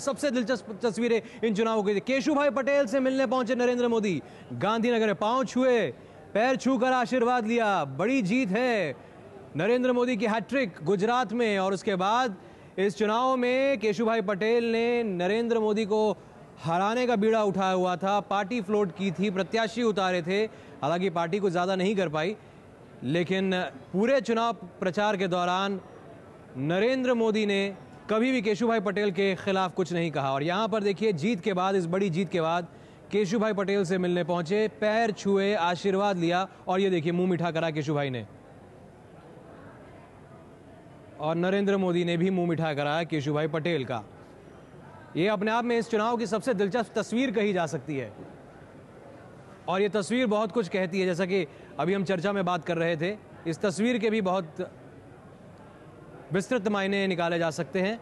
सबसे दिलचस्प तस्वीरें इन चुनावों की केशु भाई पटेल से मिलने पहुंचे नरेंद्र मोदी गांधीनगर में छुए पैर छू आशीर्वाद लिया बड़ी जीत है नरेंद्र मोदी की हैट्रिक गुजरात में और उसके बाद इस चुनाव में केशु भाई पटेल ने नरेंद्र मोदी को हराने का बीड़ा उठाया हुआ था पार्टी फ्लोट की थी प्रत्याशी उतारे थे हालांकि पार्टी को ज़्यादा नहीं कर पाई लेकिन पूरे चुनाव प्रचार के दौरान नरेंद्र मोदी ने कभी भी केशुभाई पटेल के खिलाफ कुछ नहीं कहा और यहाँ पर देखिए जीत के बाद इस बड़ी जीत के बाद केशुभाई पटेल से मिलने पहुंचे पैर छुए आशीर्वाद लिया और ये देखिए मुंह मीठा करा केशुभाई ने और नरेंद्र मोदी ने भी मुंह मीठा करा केशुभाई पटेल का ये अपने आप में इस चुनाव की सबसे दिलचस्प तस्वीर कही जा सकती है और ये तस्वीर बहुत कुछ कहती है जैसा कि अभी हम चर्चा में बात कर रहे थे इस तस्वीर के भी बहुत विस्तृत मायने निकाले जा सकते हैं